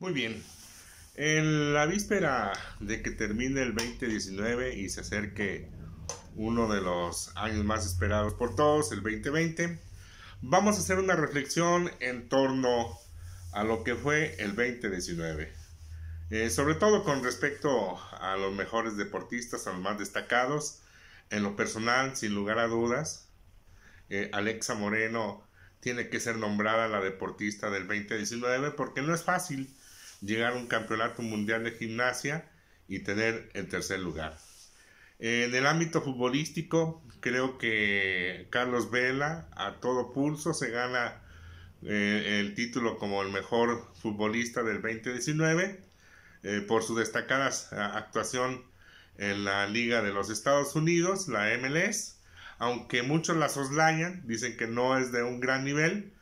Muy bien. En la víspera de que termine el 2019 y se acerque uno de los años más esperados por todos, el 2020, vamos a hacer una reflexión en torno a lo que fue el 2019. Eh, sobre todo con respecto a los mejores deportistas, a los más destacados. En lo personal, sin lugar a dudas, eh, Alexa Moreno tiene que ser nombrada la deportista del 2019 porque no es fácil llegar a un campeonato mundial de gimnasia y tener el tercer lugar. En el ámbito futbolístico, creo que Carlos Vela a todo pulso se gana eh, el título como el mejor futbolista del 2019 eh, por su destacada ah, actuación en la Liga de los Estados Unidos, la MLS, aunque muchos la soslayan, dicen que no es de un gran nivel.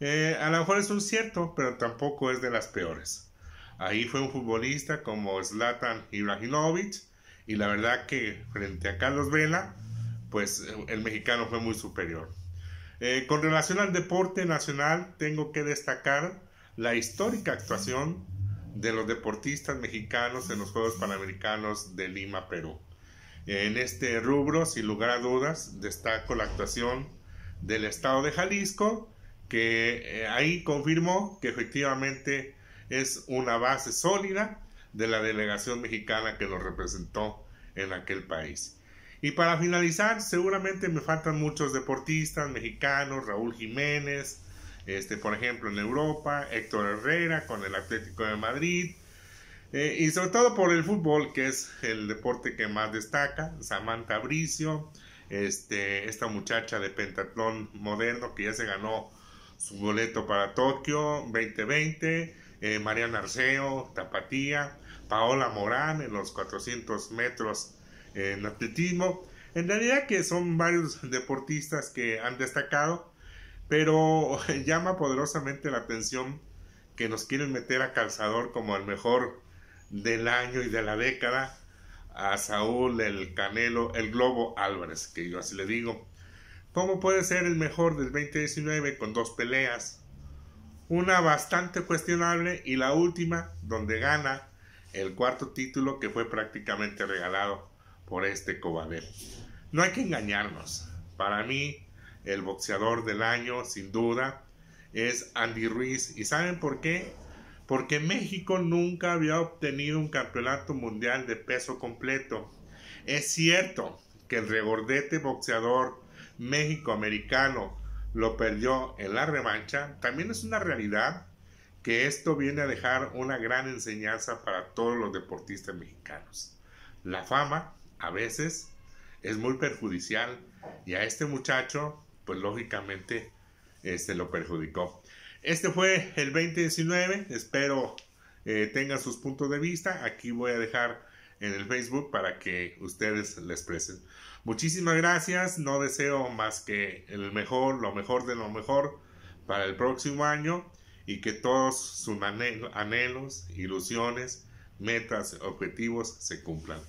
Eh, a lo mejor es un cierto, pero tampoco es de las peores. Ahí fue un futbolista como Zlatan Ibrahimovic y la verdad que frente a Carlos Vela, pues eh, el mexicano fue muy superior. Eh, con relación al deporte nacional, tengo que destacar la histórica actuación de los deportistas mexicanos en los Juegos Panamericanos de Lima, Perú. En este rubro, sin lugar a dudas, destaco la actuación del Estado de Jalisco, que eh, ahí confirmó que efectivamente es una base sólida de la delegación mexicana que lo representó en aquel país. Y para finalizar, seguramente me faltan muchos deportistas mexicanos, Raúl Jiménez, este, por ejemplo en Europa, Héctor Herrera con el Atlético de Madrid, eh, y sobre todo por el fútbol, que es el deporte que más destaca, Samantha Bricio, este, esta muchacha de pentatlón moderno que ya se ganó su boleto para Tokio 2020, eh, María Mariana Tapatía, Paola Morán en los 400 metros eh, en atletismo. En realidad que son varios deportistas que han destacado, pero llama poderosamente la atención que nos quieren meter a calzador como el mejor del año y de la década a Saúl el Canelo, el Globo Álvarez, que yo así le digo. ¿Cómo puede ser el mejor del 2019 con dos peleas? una bastante cuestionable y la última donde gana el cuarto título que fue prácticamente regalado por este cobadero. No hay que engañarnos. Para mí, el boxeador del año, sin duda, es Andy Ruiz. ¿Y saben por qué? Porque México nunca había obtenido un campeonato mundial de peso completo. Es cierto que el regordete boxeador México-americano lo perdió en la revancha, también es una realidad que esto viene a dejar una gran enseñanza para todos los deportistas mexicanos. La fama a veces es muy perjudicial y a este muchacho pues lógicamente este lo perjudicó. Este fue el 2019, espero eh, tengan sus puntos de vista. Aquí voy a dejar en el Facebook para que ustedes les presen. Muchísimas gracias, no deseo más que el mejor, lo mejor de lo mejor para el próximo año y que todos sus anhelos, ilusiones, metas, objetivos se cumplan.